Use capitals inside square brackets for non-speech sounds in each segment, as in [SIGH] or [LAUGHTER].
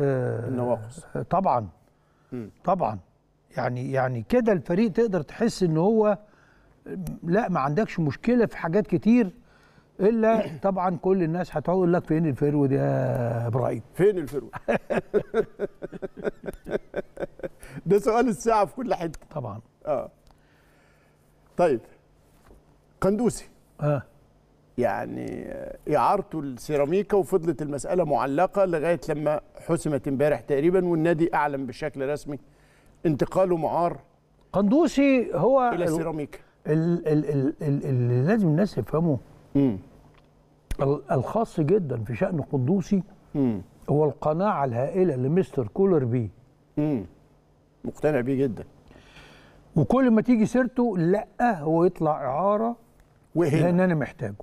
النواقص آه، طبعا م. طبعا يعني يعني كده الفريق تقدر تحس ان هو لا ما عندكش مشكله في حاجات كتير الا [COUGHS] طبعا كل الناس هتقول لك فين الفرود يا ابراهيم فين الفرود [LAUGHS] ده سؤال الساعه في كل حته طبعا اه طيب قندوسي اه يعني اعارته السيراميكا وفضلت المساله معلقه لغايه لما حسمت امبارح تقريبا والنادي اعلن بشكل رسمي انتقاله معار قندوسي هو الى السيراميكا اللي لازم الناس يفهموا الخاص جدا في شان قندوسي هو القناعه الهائله لمستر كولر بيه مقتنع بيه جدا وكل ما تيجي سيرته لا هو يطلع اعاره وهنا لان انا محتاجه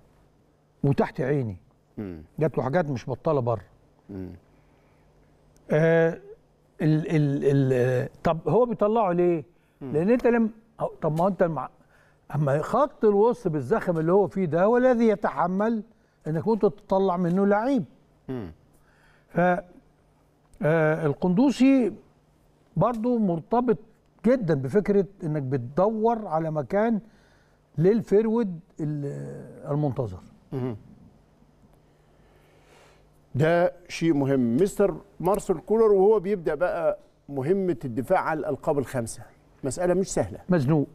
وتحت عيني جات له حاجات مش بطاله بره آه ال ال ال طب هو بيطلعه ليه؟ لان انت لم طب ما انت المع... اما خط الوسط بالزخم اللي هو فيه ده هو الذي يتحمل انك انت تطلع منه لعيب. ف آه القندوسي برضه مرتبط جدا بفكره انك بتدور على مكان للفيرود المنتظر. ده شيء مهم مستر مارسل كولر وهو بيبدا بقى مهمه الدفاع عن الالقاب الخمسه مساله مش سهله مزنوق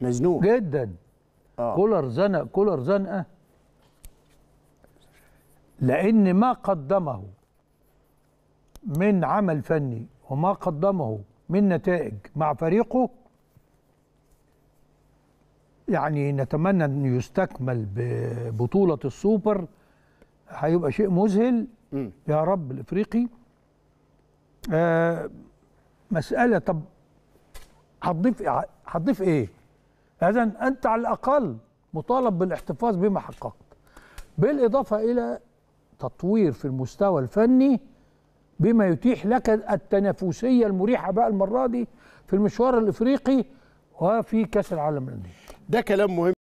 مزنوق جدا آه. كولر زنق كولر زنقه لان ما قدمه من عمل فني وما قدمه من نتائج مع فريقه يعني نتمنى أن يستكمل ببطولة السوبر هيبقى شيء مذهل يا رب الإفريقي آه مسألة طب هتضيف هتضيف إيه؟ إذا أنت على الأقل مطالب بالاحتفاظ بما حققت بالإضافة إلى تطوير في المستوى الفني بما يتيح لك التنافسية المريحة بقى المرة دي في المشوار الإفريقي وفي كاس العالم للانديه ده كلام مهم